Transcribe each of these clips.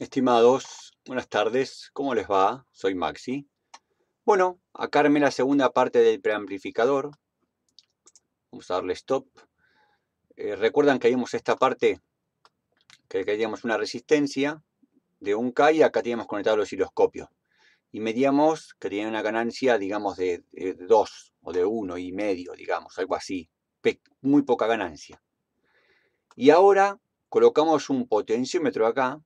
Estimados, buenas tardes, ¿cómo les va? Soy Maxi. Bueno, acá arme la segunda parte del preamplificador. Vamos a darle stop. Eh, Recuerdan que habíamos esta parte que queríamos una resistencia de 1K y acá teníamos conectado el osciloscopio. Y medíamos que tenía una ganancia, digamos, de, 2 o de uno y medio, digamos, algo así. muy poca ganancia. Y ahora colocamos un potenciómetro acá,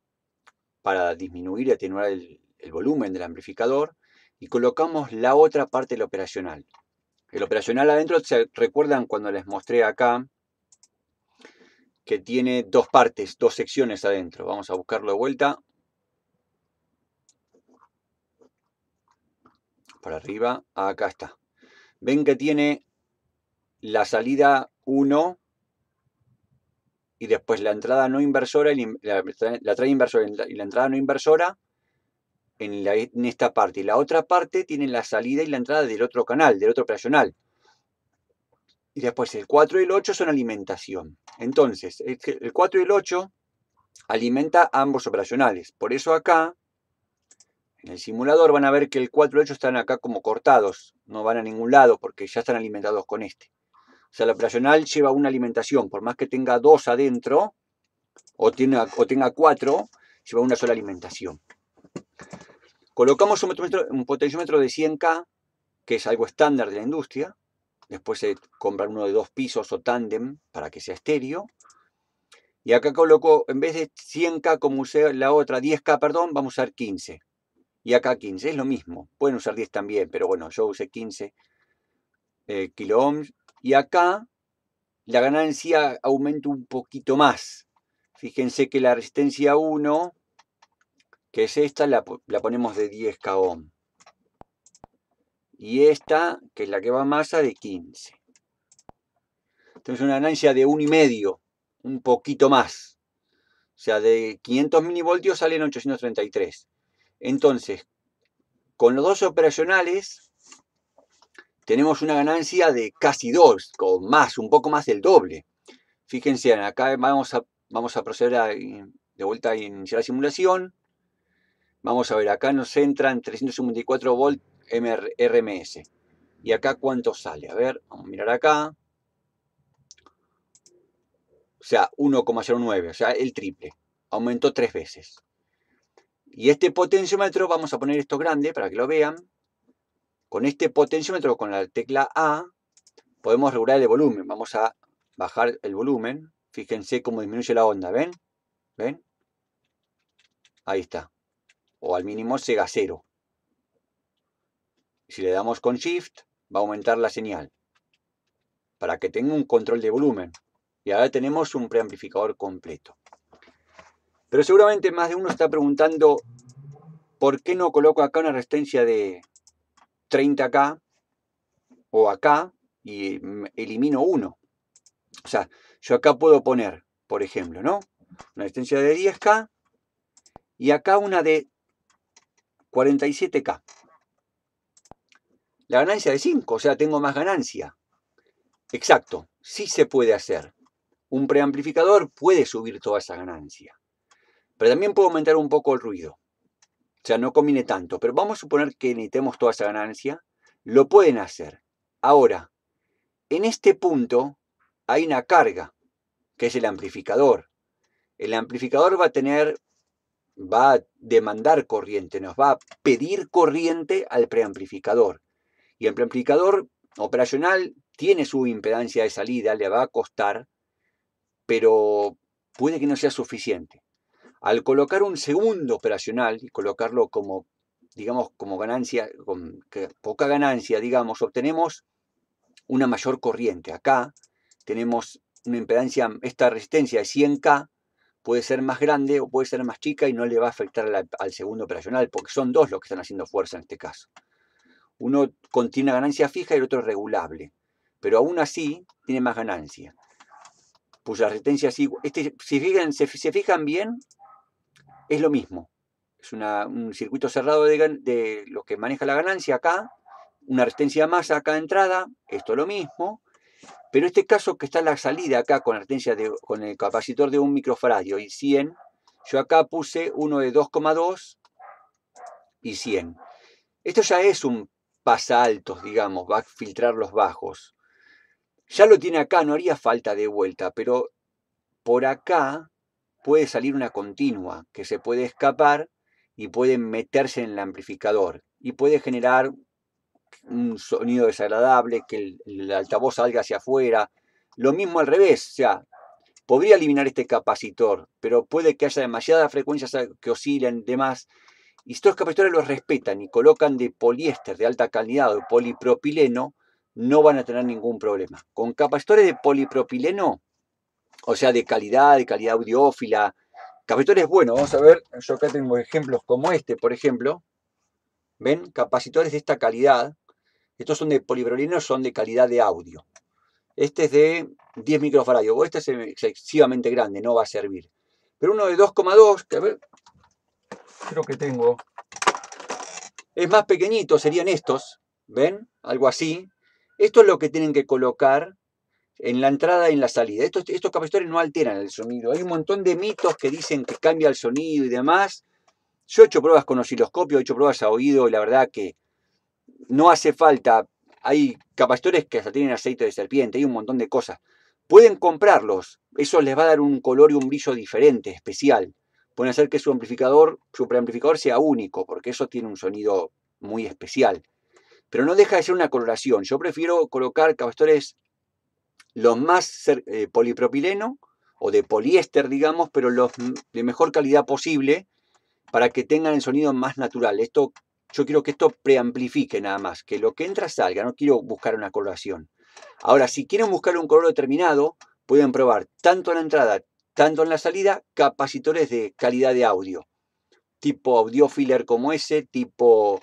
para disminuir y atenuar el, volumen del amplificador y colocamos la otra parte del operacional. El operacional adentro, ¿se recuerdan cuando les mostré acá? Que tiene dos partes, dos secciones adentro. Vamos a buscarlo de vuelta. Para arriba, acá está. Ven que tiene la salida 1 y después la entrada no inversora, la, inversora y la entrada no inversora en, en, esta parte. Y la otra parte tiene la salida y la entrada del otro canal, del otro operacional. Y después el 4 y el 8 son alimentación. Entonces, el 4 y el 8 alimenta ambos operacionales. Por eso acá, en el simulador, van a ver que el 4 y el 8 están acá como cortados. No van a ningún lado porque ya están alimentados con este. O sea, la operacional lleva una alimentación, por más que tenga dos adentro o tenga, o tenga cuatro, lleva una sola alimentación. Colocamos un, potenciómetro de 100K, que es algo estándar de la industria. Después se compra uno de dos pisos o tándem para que sea estéreo. Y acá coloco, en vez de 100K como usé la otra, 10K, perdón, vamos a usar 15. Y acá 15, es lo mismo. Pueden usar 10 también, pero bueno, yo usé 15 eh, ohms. Y acá la ganancia aumenta un poquito más. Fíjense que la resistencia 1, que es esta, la, ponemos de 10 k ohm. Y esta, que es la que va a masa, de 15. Entonces una ganancia de 1,5, un poquito más. O sea, de 500 milivoltios salen 833. Entonces, con los dos operacionales, tenemos una ganancia de casi dos, o más, un poco más del doble. Fíjense, acá vamos a, proceder de vuelta a iniciar la simulación. Vamos a ver, acá nos entran 354 volt RMS. ¿Y acá cuánto sale? A ver, vamos a mirar acá. O sea, 1,09, o sea, el triple. Aumentó tres veces. Y este potenciómetro, vamos a poner esto grande para que lo vean. Con este potenciómetro, con la tecla A, podemos regular el volumen. Vamos a bajar el volumen. Fíjense cómo disminuye la onda, ¿ven? ¿Ven? Ahí está. O al mínimo sega a cero. Si le damos con Shift, va a aumentar la señal. Para que tenga un control de volumen. Y ahora tenemos un preamplificador completo. Pero seguramente más de uno está preguntando, ¿por qué no coloco acá una resistencia de 30 k o acá y elimino uno. O sea, yo acá puedo poner, por ejemplo, ¿no? Una distancia de 10K y acá una de 47K. La ganancia de 5, o sea, tengo más ganancia. Exacto, sí se puede hacer. Un preamplificador puede subir toda esa ganancia. Pero también puedo aumentar un poco el ruido. O sea, no combine tanto. Pero vamos a suponer que necesitemos toda esa ganancia. Lo pueden hacer. Ahora, en este punto hay una carga, que es el amplificador. El amplificador va a tener, va a demandar corriente, nos va a pedir corriente al preamplificador. Y el preamplificador operacional tiene su impedancia de salida, le va a costar, pero puede que no sea suficiente. Al colocar un segundo operacional y colocarlo como, digamos, como ganancia, con poca ganancia, digamos, obtenemos una mayor corriente. Acá tenemos una impedancia, esta resistencia de 100K puede ser más grande o puede ser más chica y no le va a afectar al segundo operacional, porque son dos los que están haciendo fuerza en este caso. Uno contiene una ganancia fija y el otro es regulable, pero aún así tiene más ganancia. Pues la resistencia, si, este, si, se fijan bien, es lo mismo. Es un circuito cerrado de, de, lo que maneja la ganancia acá, una resistencia más acá de entrada, esto es lo mismo. Pero este caso que está la salida acá con la resistencia de, con el capacitor de un microfaradio y 100, yo acá puse uno de 2,2 y 100. Esto ya es un pasa altos, digamos, va a filtrar los bajos. Ya lo tiene acá, no haría falta de vuelta, pero por acá puede salir una continua que se puede escapar y puede meterse en el amplificador y puede generar un sonido desagradable, que el, altavoz salga hacia afuera. Lo mismo al revés, o sea, podría eliminar este capacitor, pero puede que haya demasiadas frecuencias que oscilen, demás. Y estos capacitores los respetan y colocan de poliéster de alta calidad o de polipropileno, no van a tener ningún problema. Con capacitores de polipropileno o sea, de calidad, de calidad audiófila. Capacitores buenos, vamos a ver, yo acá tengo ejemplos como este, por ejemplo. ¿Ven? Capacitores de esta calidad. Estos son de polibrolino, son de calidad de audio. Este es de 10 microfaradios. Este es excesivamente grande, no va a servir. Pero uno de 2,2, que a ver, creo que tengo. Es más pequeñito, serían estos. ¿Ven? Algo así. Esto es lo que tienen que colocar en la entrada y en la salida. Estos, estos capacitores no alteran el sonido. Hay un montón de mitos que dicen que cambia el sonido y demás. Yo he hecho pruebas con osciloscopio, he hecho pruebas a oído y la verdad que no hace falta. Hay capacitores que hasta tienen aceite de serpiente, hay un montón de cosas. Pueden comprarlos, eso les va a dar un color y un brillo diferente, especial. Pueden hacer que su amplificador, su preamplificador sea único, porque eso tiene un sonido muy especial. Pero no deja de ser una coloración. Yo prefiero colocar capacitores los más eh, polipropileno o de poliéster, digamos, pero los de mejor calidad posible para que tengan el sonido más natural. Esto, yo quiero que esto preamplifique nada más, que lo que entra salga, no quiero buscar una coloración. Ahora, si quieren buscar un color determinado, pueden probar tanto en la entrada, tanto en la salida, capacitores de calidad de audio, tipo audiofiller como ese, tipo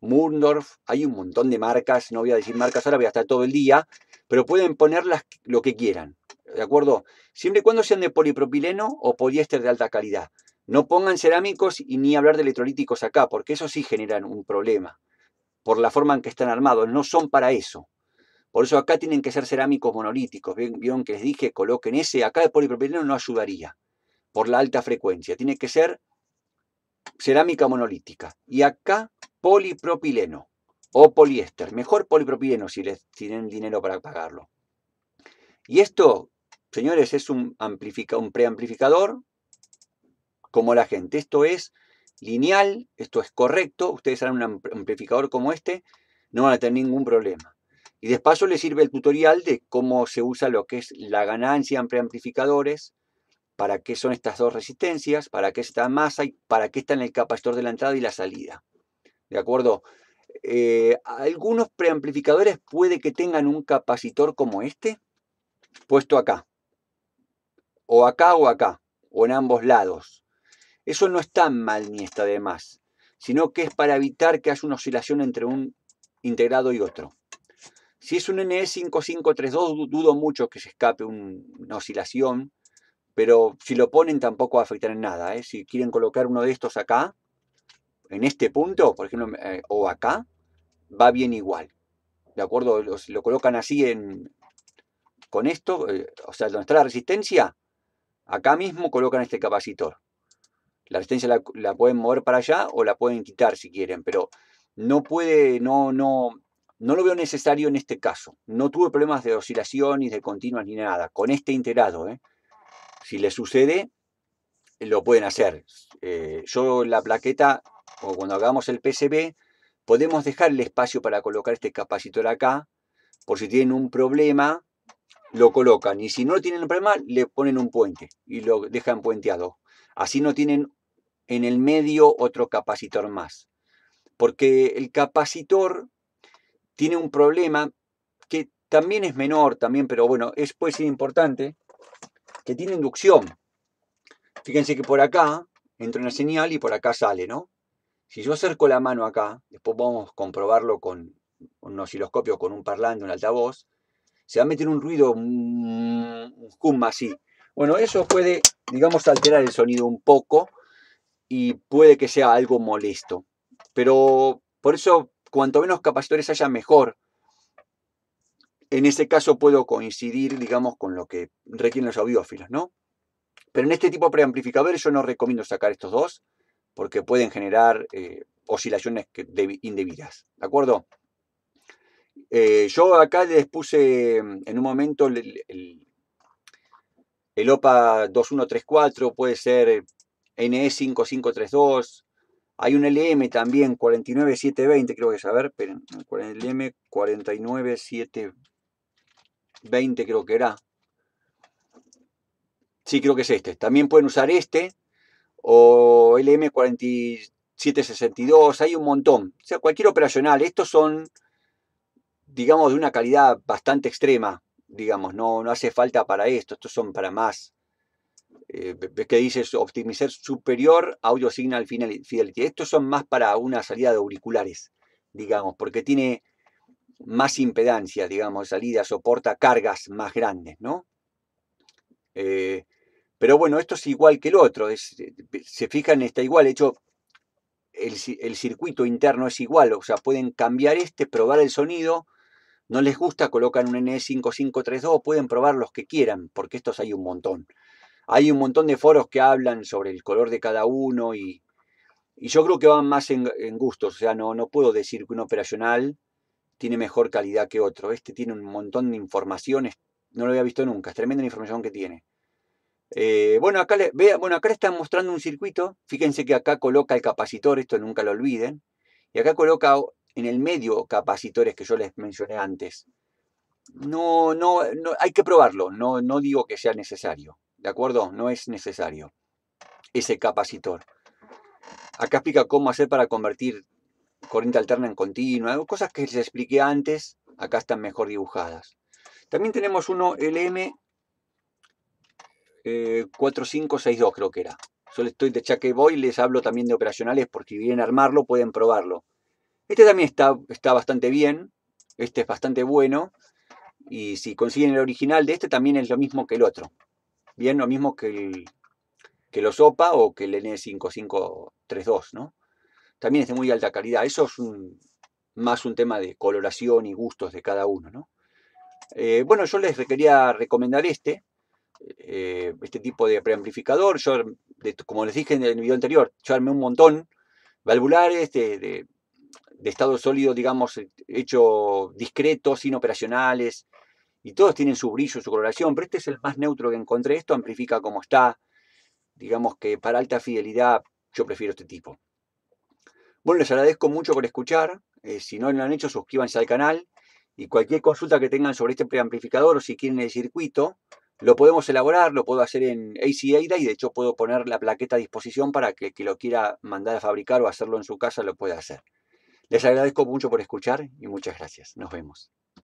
Murndorf, hay un montón de marcas, no voy a decir marcas ahora, voy a estar todo el día, pero pueden ponerlas lo que quieran, ¿de acuerdo? Siempre y cuando sean de polipropileno o poliéster de alta calidad. No pongan cerámicos y ni hablar de electrolíticos acá, porque eso sí generan un problema por la forma en que están armados, no son para eso. Por eso acá tienen que ser cerámicos monolíticos. Vieron que les dije, coloquen ese. Acá el polipropileno no ayudaría por la alta frecuencia. Tiene que ser cerámica monolítica. Y acá polipropileno o poliéster, mejor polipropileno si les tienen dinero para pagarlo. Y esto, señores, es un, un preamplificador como la gente. Esto es lineal, esto es correcto. Ustedes harán un amplificador como este, no van a tener ningún problema. Y de paso les sirve el tutorial de cómo se usa lo que es la ganancia en preamplificadores, para qué son estas dos resistencias, para qué está masa y para qué está en el capacitor de la entrada y la salida. ¿De acuerdo? Eh, algunos preamplificadores puede que tengan un capacitor como este, puesto acá, o acá o acá, o en ambos lados. Eso no está mal ni está de más, sino que es para evitar que haya una oscilación entre un integrado y otro. Si es un NE5532, dudo mucho que se escape una oscilación, pero si lo ponen tampoco va a afectar en nada. ¿eh? Si quieren colocar uno de estos acá, en este punto, por ejemplo, eh, o acá, va bien igual. ¿De acuerdo? Lo, colocan así en, con esto, eh, o sea, donde está la resistencia, acá mismo colocan este capacitor. La resistencia la, pueden mover para allá o la pueden quitar si quieren, pero no puede, no, no, no lo veo necesario en este caso. No tuve problemas de oscilación ni de continuas ni nada, con este integrado. ¿eh? Si le sucede, lo pueden hacer. Eh, yo la plaqueta, o cuando hagamos el PCB, Podemos dejar el espacio para colocar este capacitor acá, por si tienen un problema, lo colocan. Y si no tienen un problema, le ponen un puente y lo dejan puenteado. Así no tienen en el medio otro capacitor más. Porque el capacitor tiene un problema que también es menor, también, pero bueno, es, pues importante, que tiene inducción. Fíjense que por acá entra una señal y por acá sale, ¿no? Si yo acerco la mano acá, después vamos a comprobarlo con un osciloscopio, con un parlante, un altavoz, se va a meter un ruido, un así. Bueno, eso puede, digamos, alterar el sonido un poco y puede que sea algo molesto. Pero por eso, cuanto menos capacitores haya, mejor. En ese caso puedo coincidir, digamos, con lo que requieren los audiófilos, ¿no? Pero en este tipo de preamplificadores yo no recomiendo sacar estos dos porque pueden generar eh, oscilaciones indebidas. ¿De acuerdo? Eh, yo acá les puse em, en un momento el, el, OPA 2134, puede ser NE5532, hay un LM también, 49720, creo que es, a ver, esperen, el LM 49720 creo que era. Sí, creo que es este. También pueden usar este, o LM4762, hay un montón. O sea, cualquier operacional. Estos son, digamos, de una calidad bastante extrema. Digamos, no, no hace falta para esto. Estos son para más. Eh, que dices optimizar superior audio signal fidelity. Estos son más para una salida de auriculares, digamos, porque tiene más impedancia, digamos, salida, soporta cargas más grandes, ¿no? Eh, pero bueno, esto es igual que el otro. Es, eh, se fijan, está igual. De hecho, el, circuito interno es igual. O sea, pueden cambiar este, probar el sonido. No les gusta, colocan un NE5532. Pueden probar los que quieran, porque estos hay un montón. Hay un montón de foros que hablan sobre el color de cada uno y, yo creo que van más en, gusto. gustos. O sea, no, no puedo decir que un operacional tiene mejor calidad que otro. Este tiene un montón de informaciones. No lo había visto nunca. Es tremenda la información que tiene. Eh, bueno, acá le, bueno, acá están mostrando un circuito. Fíjense que acá coloca el capacitor, esto nunca lo olviden. Y acá coloca en el medio capacitores que yo les mencioné antes. No, no, hay que probarlo. No, no digo que sea necesario. ¿De acuerdo? No es necesario ese capacitor. Acá explica cómo hacer para convertir corriente alterna en continua. Cosas que les expliqué antes, acá están mejor dibujadas. También tenemos uno LM eh, 4562 creo que era. Yo estoy de Chaque Boy, les hablo también de operacionales porque si vienen a armarlo pueden probarlo. Este también está, está bastante bien, este es bastante bueno y si consiguen el original de este también es lo mismo que el otro. Bien, lo mismo que el, que lo sopa o que el N5532, ¿no? También es de muy alta calidad. Eso es un, más un tema de coloración y gustos de cada uno, ¿no? Eh, bueno, yo les quería recomendar este, eh, este tipo de preamplificador. Yo, como les dije en el video anterior, yo armé un montón valvulares de, de estado sólido, digamos, eh, hecho discretos, inoperacionales, y todos tienen su brillo, su coloración, pero este es el más neutro que encontré. Esto amplifica como está. Digamos que para alta fidelidad yo prefiero este tipo. Bueno, les agradezco mucho por escuchar. Eh, si no lo han hecho, suscríbanse al canal. Y cualquier consulta que tengan sobre este preamplificador o si quieren el circuito, lo podemos elaborar, lo puedo hacer en EIDA y de hecho puedo poner la plaqueta a disposición para que quien lo quiera mandar a fabricar o hacerlo en su casa lo pueda hacer. Les agradezco mucho por escuchar y muchas gracias. Nos vemos.